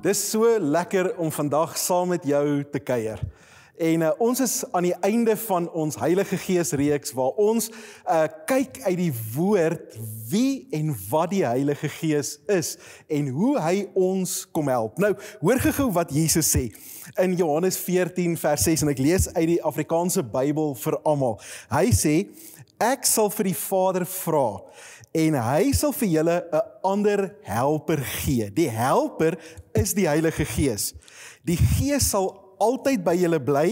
Dis so lekker om vandag saam met jou te kuier. En uh, ons is aan die einde van ons Heilige Gees reeks waar ons uh, kyk uit die woord wie en wat die Heilige Gees is en hoe hy ons kom help. Nou, hoor gou wat Jesus sê in Johannes 14 vers 6 en ek lees uit die Afrikaanse Bybel vir almal. Hy sê ek sal vir die Vader vra en hy sal vir julle 'n ander helper gee. Die helper is die Heilige Gees. Die Gees sal altyd by julle bly.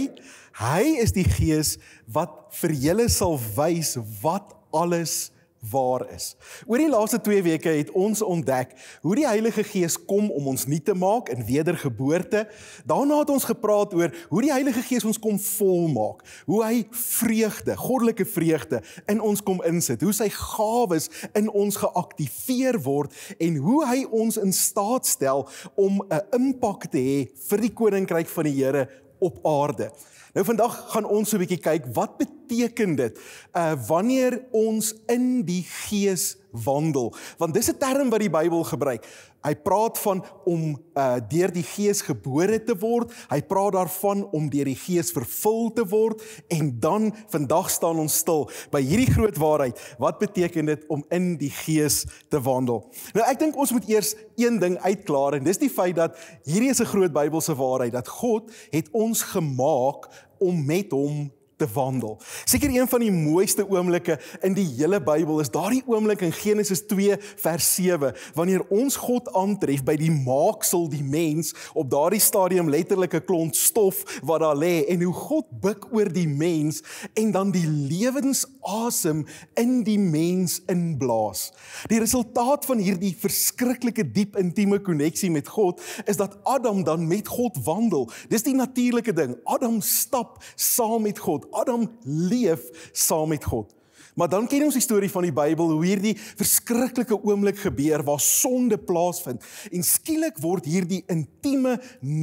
Hy is die Gees wat vir julle sal wys wat alles is waar is. Oor die laaste 2 weke het ons ontdek hoe die Heilige Gees kom om ons nuut te maak in wedergeboorte. Daarna het ons gepraat oor hoe die Heilige Gees ons kom volmaak, hoe hy vreugde, goddelike vreugde in ons kom insit, hoe sy gawes in ons geaktiveer word en hoe hy ons in staat stel om 'n impak te hê vir die koninkryk van die Here op aarde. Nou vandag gaan ons so 'n bietjie kyk wat beteken dit uh wanneer ons in die gees wandel. Want dis 'n term wat die Bybel gebruik. Hy praat van om uh, deur die Gees gebore te word. Hy praat daarvan om deur die Gees vervul te word en dan vandag staan ons stil by hierdie groot waarheid. Wat beteken dit om in die Gees te wandel? Nou ek dink ons moet eers een ding uitklaar en dis die feit dat hierdie is 'n groot Bybelse waarheid dat God het ons gemaak om met hom te wandel. Seker een van die mooiste oomblikke in die hele Bybel is daardie oomblik in Genesis 2 vers 7 wanneer ons God aantref by die maaksel die mens op daardie stadium letterlike klont stof wat daar lê en hoe God buig oor die mens en dan die lewensasem in die mens inblaas. Die resultaat van hierdie verskriklike diep intieme koneksie met God is dat Adam dan met God wandel. Dis die natuurlike ding. Adam stap saam met God. Adam leef saam met God. Maar dan ken ons die storie van die Bybel hoe hierdie verskriklike oomblik gebeur waar sonde plaasvind en skielik word hierdie intieme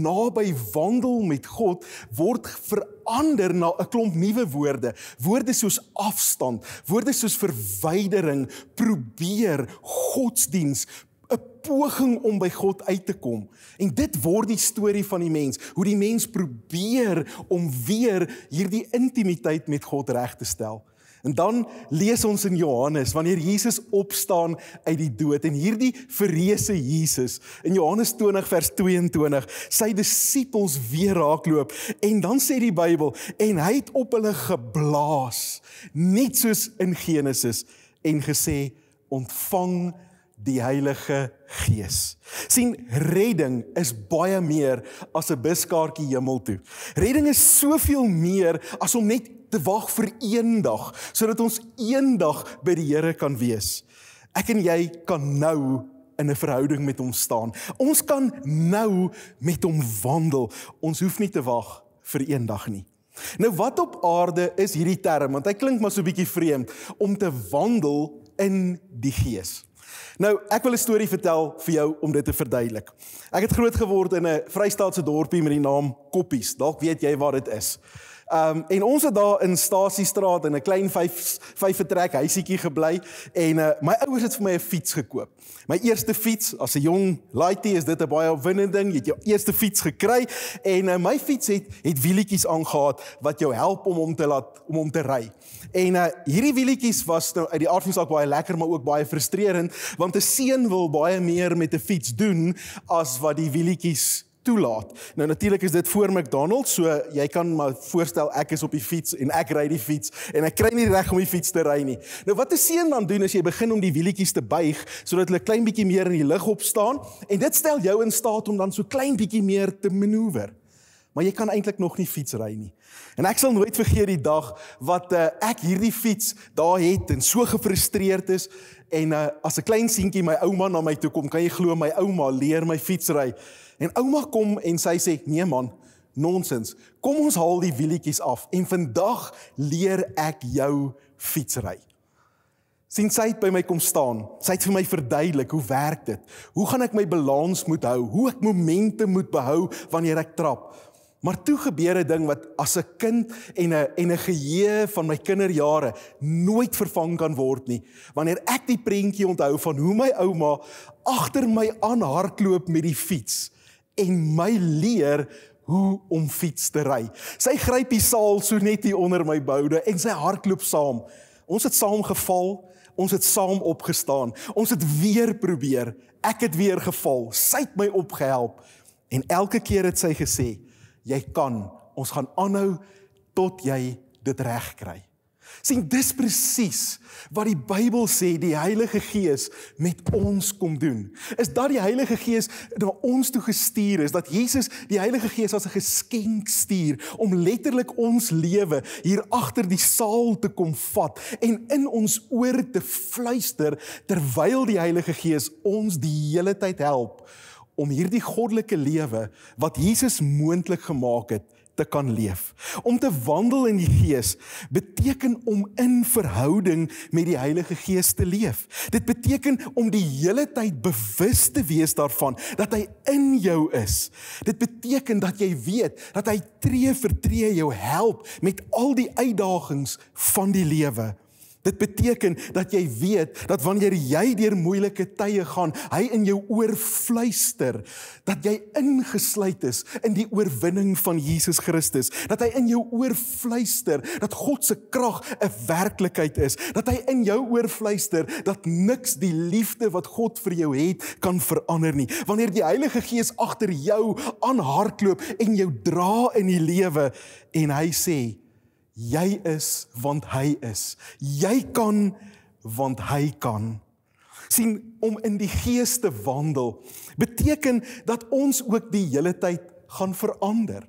naby wandel met God word verander na 'n klomp nuwe woorde. Woorde soos afstand, woorde soos verwydering, probeer, godsdiens, 'n poging om by God uit te kom. En dit word die storie van die mens, hoe die mens probeer om weer hierdie intimiteit met God reg te stel. En dan lees ons in Johannes wanneer Jesus opstaan uit die dood en hierdie verreese Jesus in Johannes 20 vers 22 sy disippels weer raakloop en dan sê die Bybel en hy het op hulle geblaas net soos in Genesis en gesê ontvang die Heilige Gees. sien redding is baie meer as 'n buskaartjie hemel toe. Redding is soveel meer as om net te wag vir eendag sodat ons eendag by die Here kan wees. Ek en jy kan nou in 'n verhouding met hom staan. Ons kan nou met hom wandel. Ons hoef nie te wag vir eendag nie. Nou wat op aarde is hierdie term want hy klink maar so bietjie vreemd om te wandel in die gees. Nou, ek wil 'n storie vertel vir jou om dit te verduidelik. Ek het groot geword in 'n Vrystaatse dorpie met die naam koppies. Dalk weet jy waar dit is. Ehm um, en ons het daar in Stasiestraat in 'n klein vyf vyf vertrek huisietjie gebly en uh, my ouers het vir my 'n fiets gekoop. My eerste fiets as 'n jong laaitie is dit 'n baie opwindende ding. Jy het jou eerste fiets gekry en uh, my fiets het het wielietjies aangehad wat jou help om hom te laat om hom te ry. En uh, hierdie wielietjies was nou uit die aard van saak baie lekker maar ook baie frustrerend want 'n seun wil baie meer met 'n fiets doen as wat die wielietjies toelaat. Nou natuurlik is dit voor McDonald's, so jy kan maar voorstel ek is op die fiets en ek ry die fiets en ek kry nie reg om die fiets te ry nie. Nou wat 'n seun dan doen is jy begin om die wielietjies te buig sodat hulle klein bietjie meer in die lug op staan en dit stel jou in staat om dan so klein bietjie meer te manoeuvreer maar jy kan eintlik nog nie fiets ry nie. En ek sal nooit vergeet die dag wat uh, ek hierdie fiets daar het en so gefrustreerd is en uh, as 'n klein seentjie my ouma na my toe kom, kan jy glo my ouma leer my fiets ry. En ouma kom en sy sê: "Nee man, nonsens. Kom ons haal die wielietjies af en vandag leer ek jou fiets ry." Sien sy het by my kom staan. Sy het vir my verduidelik hoe werk dit. Hoe gaan ek my balans moet hou? Hoe ek momente moet behou wanneer ek trap? Maar toe gebeur 'n ding wat as 'n kind en 'n en 'n geheue van my kinderjare nooit vervang kan word nie. Wanneer ek die prentjie onthou van hoe my ouma agter my aan hardloop met die fiets en my leer hoe om fiets te ry. Sy gryp die saal so net hier onder my boude en sy hardloop saam. Ons het saam geval, ons het saam opgestaan. Ons het weer probeer. Ek het weer geval. Sy het my opgehelp en elke keer het sy gesê: jy kan. Ons gaan aanhou tot jy dit reg kry. sien dis presies wat die Bybel sê die Heilige Gees met ons kom doen. Is dat die Heilige Gees na ons toe gestuur is dat Jesus die Heilige Gees as 'n geskenk stuur om letterlik ons lewe hier agter die saal te kom vat en in ons oor te fluister terwyl die Heilige Gees ons die hele tyd help om hierdie goddelike lewe wat Jesus moontlik gemaak het te kan leef. Om te wandel in die Gees beteken om in verhouding met die Heilige Gees te leef. Dit beteken om die hele tyd bewus te wees daarvan dat hy in jou is. Dit beteken dat jy weet dat hy tree vir tree jou help met al die uitdagings van die lewe. Dit beteken dat jy weet dat wanneer jy deur moeilike tye gaan, hy in jou oor fluister dat jy ingesluit is in die oorwinning van Jesus Christus, dat hy in jou oor fluister dat God se krag 'n werklikheid is, dat hy in jou oor fluister dat niks die liefde wat God vir jou het kan verander nie. Wanneer die Heilige Gees agter jou aanhardloop en jou dra in die lewe en hy sê jy is want hy is. Jy kan want hy kan. sien om in die gees te wandel beteken dat ons ook die hele tyd gaan verander.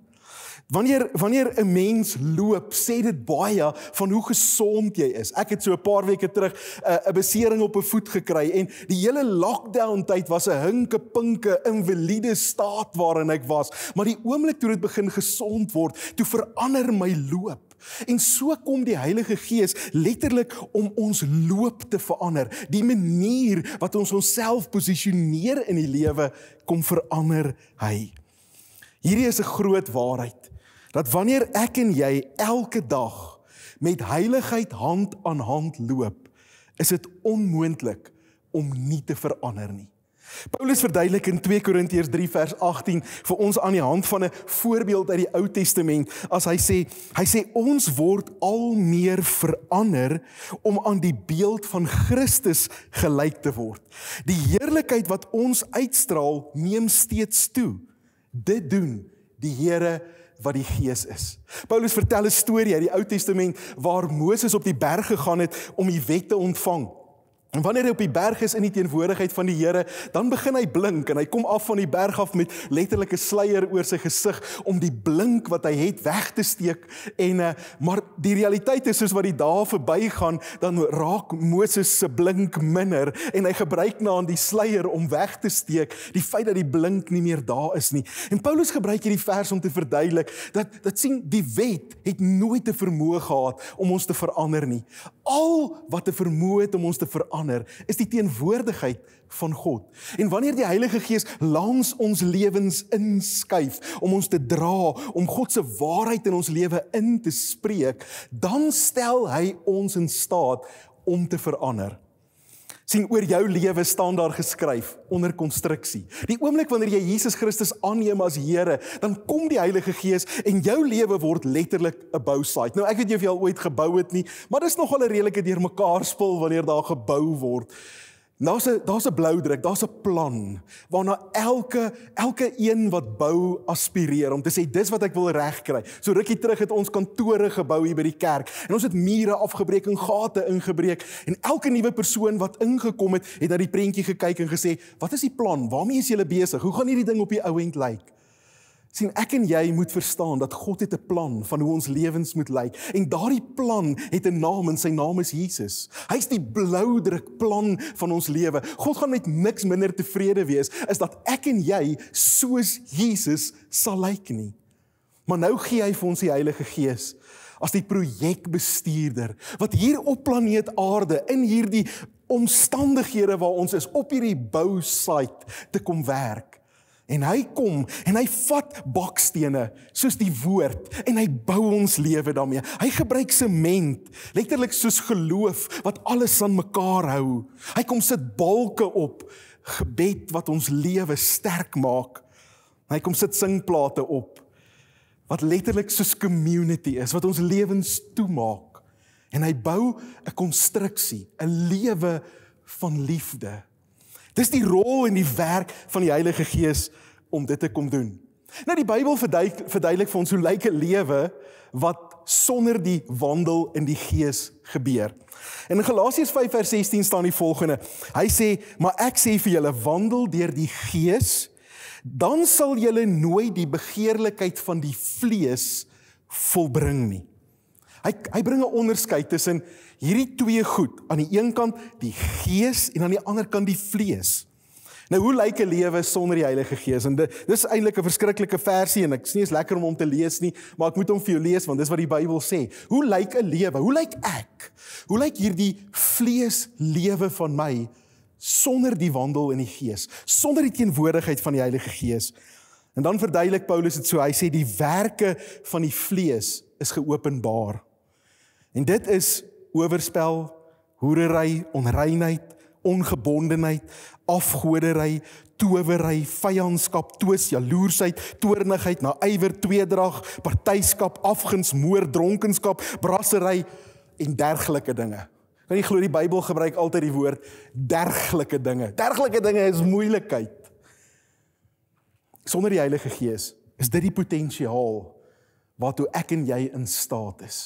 Wanneer wanneer 'n mens loop, sê dit baie van hoe gesond jy is. Ek het so 'n paar weke terug eh, 'n uh, besering op 'n voet gekry en die hele lockdown tyd was 'n hinke pinke invalide staat waarin ek was, maar die oomblik toe dit begin gesond word, toe verander my loop. En so kom die Heilige Gees letterlik om ons loop te verander. Die manier wat ons onsself posisioneer in die lewe kom verander hy. Hierdie is 'n groot waarheid dat wanneer ek en jy elke dag met heiligheid hand aan hand loop, is dit onmoontlik om nie te verander nie. Paulus verduidelik in 2 Korintiërs 3 vers 18 vir ons aan die hand van 'n voorbeeld uit die Ou Testament as hy sê hy sê ons word al meer verander om aan die beeld van Christus gelyk te word. Die heerlikheid wat ons uitstraal neem steeds toe. Dit doen die Here wat die Gees is. Paulus vertel 'n storie uit die Ou Testament waar Moses op die berg gegaan het om die wette ontvang. En wanneer hy op die berg is in die teenwoordigheid van die Here, dan begin hy blink en hy kom af van die berg af met letterlike sluier oor sy gesig om die blink wat hy het weg te steek. En eh, maar die realiteit is soos wat die dae verbygaan, dan raak Moses se blink minder en hy gebruik na nou aan die sluier om weg te steek die feit dat die blink nie meer daar is nie. En Paulus gebruik hierdie vers om te verduidelik dat dat sien die wet het nooit te vermoë gehad om ons te verander nie. Al wat 'n vermoë het om ons te verander verander, is die teenwoordigheid van God. En wanneer die Heilige Gees langs ons lewens inskuif om ons te dra, om God se waarheid in ons lewe in te spreek, dan stel hy ons in staat om te verander sien oor jou lewe staan daar geskryf onder konstruksie. Die oomblik wanneer jy Jesus Christus aanneem as Here, dan kom die Heilige Gees en jou lewe word letterlik 'n bousite. Nou ek weet jy of jy al ooit gebou het nie, maar dis nogal 'n redelike deurmekaar spul wanneer daar gebou word. Daar's 'n daar's 'n blou druk, daar's 'n plan waarna elke elke een wat bou aspireer om te sê dis wat ek wil regkry. So rukkie terug het ons kantore gebou hier by die kerk en ons het mure afgebreek en gate ingebreek en elke nuwe persoon wat ingekom het, het na die prentjie gekyk en gesê, "Wat is die plan? Waarmee is julle besig? Hoe gaan hierdie ding op die ou end lyk?" Like? sien ek en jy moet verstaan dat God het 'n plan van hoe ons lewens moet lyk en daardie plan het 'n naam en sy naam is Jesus. Hy's die blou druk plan van ons lewe. God gaan met niks minder tevrede wees as dat ek en jy soos Jesus sal lyk nie. Maar nou gee hy vir ons die Heilige Gees as die projekbestuurder wat hier op planeet Aarde in hierdie omstandighede waar ons is op hierdie bou site te kom werk. En hy kom en hy vat bakstene soos die woord en hy bou ons lewe daarmee. Hy gebruik sement, letterlik soos geloof wat alles aan mekaar hou. Hy kom sit balke op gebed wat ons lewe sterk maak. Hy kom sit singplate op wat letterlik soos community is wat ons lewens toemaak. En hy bou 'n konstruksie, 'n lewe van liefde Dis die rol en die werk van die Heilige Gees om dit te kom doen. Nou die Bybel verduik, verduidelik vir ons hoe lyk 'n lewe wat sonder die wandel in die Gees gebeur. En in Galasiërs 5:16 staan die volgende. Hy sê, "Maar ek sê vir julle, wandel deur die Gees, dan sal julle nooit die begeerlikheid van die vlees volbring nie." hy hy bring 'n onderskeid tussen hierdie twee goed. Aan die een kant die gees en aan die ander kant die vlees. Nou hoe lyk 'n lewe sonder die Heilige Gees? En dit dis eintlik 'n verskriklike versie en ek sien dit is lekker om hom te lees nie, maar ek moet hom vir jou lees want dis wat die Bybel sê. Hoe lyk 'n lewe? Hoe lyk ek? Hoe lyk hierdie vlees lewe van my sonder die wandel in die Gees, sonder die teenwoordigheid van die Heilige Gees? En dan verduidelik Paulus dit so. Hy sê die werke van die vlees is geopenbaar. En dit is oorspel, hoerery, onreinheid, ongebondenheid, afgodery, towery, vyandskap, twis, jaloersheid, toornigheid, naaiwer, tweedrag, partyskap, afguns, moord, dronkenskap, brassery en dergelike dinge. Kan jy glo die Bybel gebruik altyd die woord dergelike dinge. Dergelike dinge is moeilikheid. Sonder die Heilige Gees is dit die potensiaal waartoe ek en jy in staat is.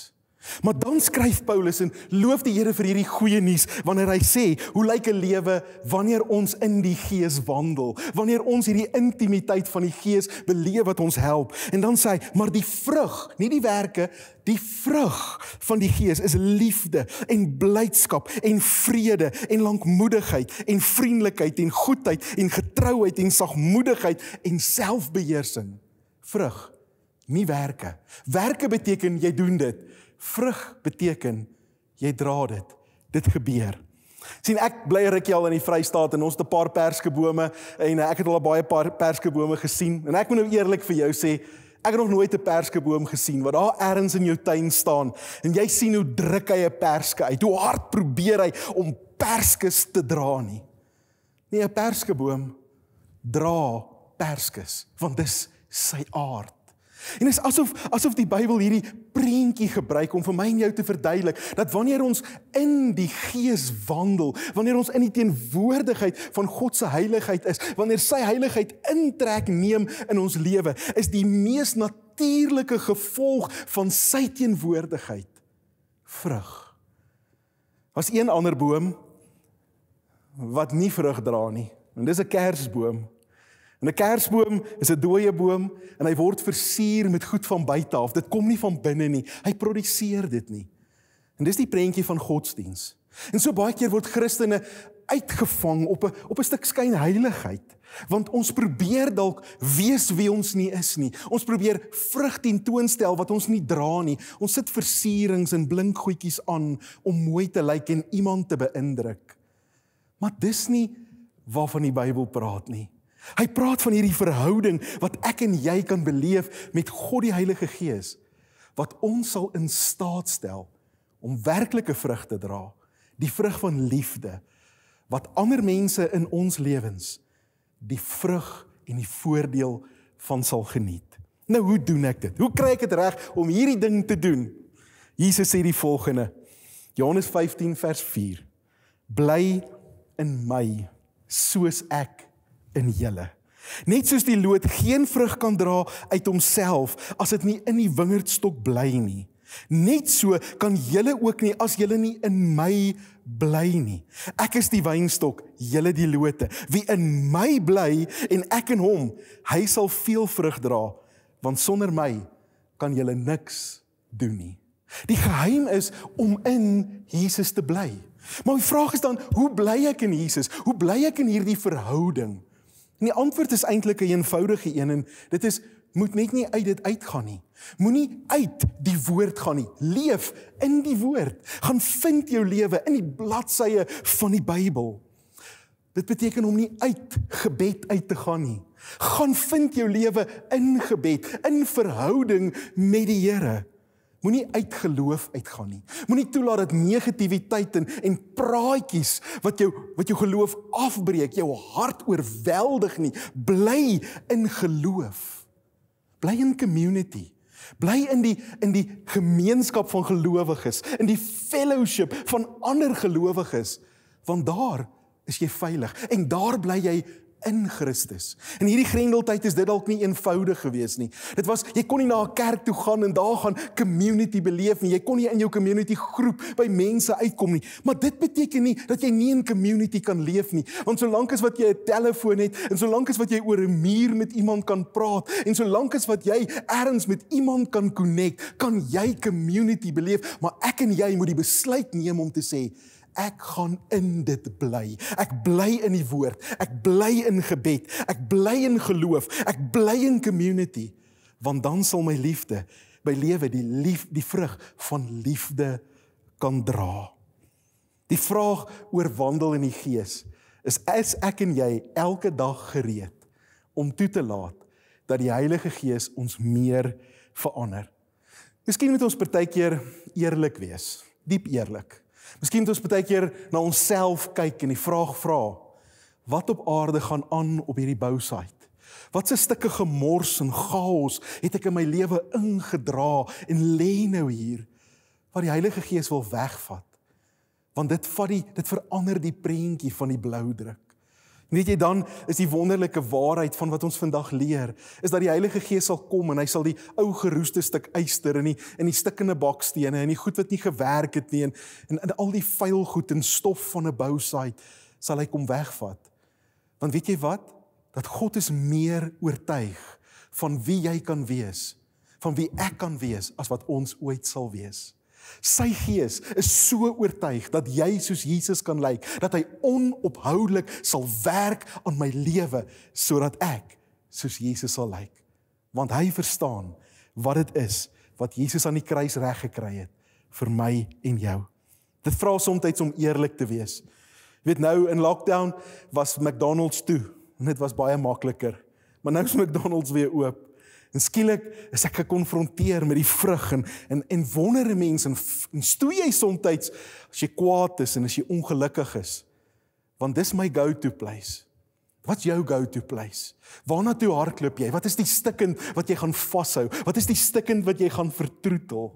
Maar dan skryf Paulus en loof die Here vir hierdie goeie nuus wanneer hy sê hoe lyk 'n lewe wanneer ons in die Gees wandel wanneer ons hierdie intimiteit van die Gees beleef wat ons help en dan sê hy maar die vrug nie die werke die vrug van die Gees is liefde en blydskap en vrede en lankmoedigheid en vriendelikheid en goedheid en getrouheid en sagmoedigheid en selfbeheersing vrug nie werke werke beteken jy doen dit Vrug beteken jy dra dit. Dit gebeur. Sien ek bly rukkie al in die Vrystaat en ons het 'n paar perskebome en ek het al baie paar perskebome gesien en ek moet nou eerlik vir jou sê ek het nog nooit 'n perskeboom gesien wat daar ergens in jou tuin staan en jy sien hoe druk hy 'n perske uit hoe hard probeer hy om perskes te dra nie nee 'n perskeboom dra perskes want dis sy aard En dit is asof asof die Bybel hierdie prentjie gebruik om vir my en jou te verduidelik dat wanneer ons in die Gees wandel, wanneer ons in die teenwoordigheid van God se heiligheid is, wanneer sy heiligheid intrek neem in ons lewe, is die mees natuurlike gevolg van sy teenwoordigheid vrug. Was een ander boom wat nie vrug dra nie. En dis 'n kersboom. En 'n kersboom is 'n dooie boom en hy word versier met goed van buite af. Dit kom nie van binne nie. Hy produseer dit nie. En dis die prentjie van godsdiens. En so baie keer word Christene uitgevang op 'n op 'n stuk skynheiligheid want ons probeer dalk wees wie ons nie is nie. Ons probeer vrug teen toonstel wat ons nie dra nie. Ons sit versierings en blink goedjies aan om mooi te lyk en iemand te beïndruk. Maar dis nie waarvan die Bybel praat nie. Hy praat van hierdie verhouding wat ek en jy kan beleef met God die Heilige Gees wat ons sal in staat stel om werklike vrug te dra, die vrug van liefde wat ander mense in ons lewens die vrug en die voordeel van sal geniet. Nou hoe doen ek dit? Hoe kry ek dit reg om hierdie ding te doen? Jesus sê die volgende. Johannes 15 vers 4. Bly in my soos ek in julle. Net soos die loot geen vrug kan dra uit homself as dit nie in die wingerdstok bly nie. Net so kan julle ook nie as julle nie in my bly nie. Ek is die wingerdstok, julle die lote. Wie in my bly en ek in hom, hy sal veel vrug dra, want sonder my kan julle niks doen nie. Die geheim is om in Jesus te bly. Maar my vraag is dan, hoe bly ek in Jesus? Hoe bly ek in hierdie verhouding? En die antwoord is eintlik 'n een eenvoudige een en dit is moet net nie uit dit uitgaan nie. Moenie uit die woord gaan nie. Leef in die woord. Gaan vind jou lewe in die bladsye van die Bybel. Dit beteken om nie uit gebed uit te gaan nie. Gaan vind jou lewe in gebed, in verhouding met die Here. Moenie uit geloof uitgaan nie. Moenie toelaat dat negativiteit en en praatjies wat jou wat jou geloof afbreek, jou hart oorweldig nie. Bly in geloof. Bly in community. Bly in die in die gemeenskap van gelowiges, in die fellowship van ander gelowiges, want daar is jy veilig en daar bly jy in Christus. In hierdie grendeltyd is dit dalk nie eenvoudig gewees nie. Dit was jy kon nie na 'n kerk toe gaan en daar gaan community beleef nie. Jy kon nie in jou community groep by mense uitkom nie. Maar dit beteken nie dat jy nie in community kan leef nie. Want solank as wat jy 'n telefoon het en solank as wat jy oor 'n muur met iemand kan praat en solank as wat jy ergens met iemand kan connect, kan jy community beleef. Maar ek en jy moet die besluit neem om te sê ek gaan in dit bly. Ek bly in die woord, ek bly in gebed, ek bly in geloof, ek bly in community, want dan sal my liefde, my lewe die lief die vrug van liefde kan dra. Die vraag oor wandel in die gees is is ek en jy elke dag gereed om toe te laat dat die Heilige Gees ons meer verander. Miskien moet ons partykeer eerlik wees, diep eerlik. Miskien moet ons baie keer na onsself kyk en die vraag vra: Wat op aarde gaan aan op hierdie bousaid? Watse stukke gemors en chaos het ek in my lewe ingedra en lê nou hier wat die Heilige Gees wil wegvat? Want dit vat die dit verander die prentjie van die blou druk. Weet jy dan is die wonderlike waarheid van wat ons vandag leer, is dat die Heilige Gees sal kom en hy sal die ou geroeste stuk yster en die in die stikkende bakstene en die goed wat nie gewerk het nie en en, en al die vuil goed en stof van 'n bousaai sal hy kom wegvat. Want weet jy wat? Dat God is meer oortuig van wie jy kan wees, van wie ek kan wees as wat ons ooit sal wees. Sy gees is so oortuig dat jy soos Jesus kan lyk, dat hy onophoudelik sal werk aan my lewe sodat ek soos Jesus sal lyk. Want hy verstaan wat dit is wat Jesus aan die kruis reg gekry het vir my en jou. Dit vra soms om eerlik te wees. Jy weet nou in lockdown was McDonald's toe en dit was baie makliker. Maar nou is McDonald's weer oop. En skielik is ek gekonfronteer met die vrug en en en wondere mense en, en stoei jy soms as jy kwaad is en as jy ongelukkig is. Want dis my go-to place. Wat's jou go-to place? Waarna toe hardloop jy? Wat is die stikkend wat jy gaan vashou? Wat is die stikkend wat jy gaan vertroetel?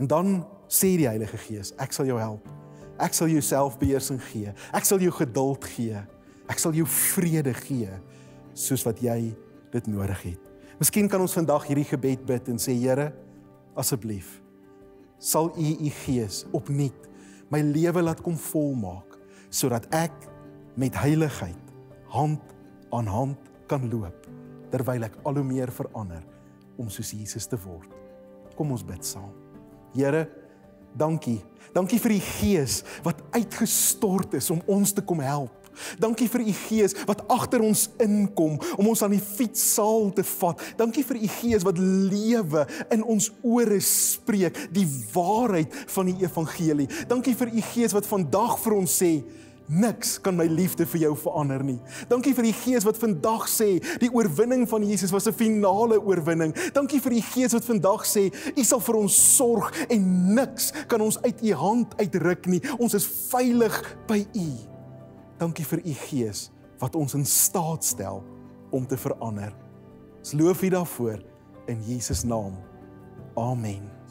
En dan sê die Heilige Gees, ek sal jou help. Ek sal jou selfbeheersing gee. Ek sal jou geduld gee. Ek sal jou vrede gee soos wat jy dit nodig het. Miskien kan ons vandag hierdie gebed bid en sê Here, asseblief sal U U Gees opnuut my lewe laat kom volmaak sodat ek met heiligheid hand aan hand kan loop terwyl ek al hoe meer verander om soos Jesus te word. Kom ons bid saam. Here, dankie. Dankie vir die Gees wat uitgestort is om ons te kom help. Dankie vir u Gees wat agter ons inkom om ons aan die fietsaal te vat. Dankie vir u Gees wat lewe in ons ore spreek, die waarheid van die evangelie. Dankie vir u Gees wat vandag vir ons sê Niks kan my liefde vir jou verander nie. Dankie vir die Gees wat vandag sê die oorwinning van Jesus was 'n finale oorwinning. Dankie vir die Gees wat vandag sê U sal vir ons sorg en niks kan ons uit U hand uitruk nie. Ons is veilig by U. Jy. Dankie vir u Gees wat ons in staat stel om te verander. Ons loof U daarvoor in Jesus naam. Amen.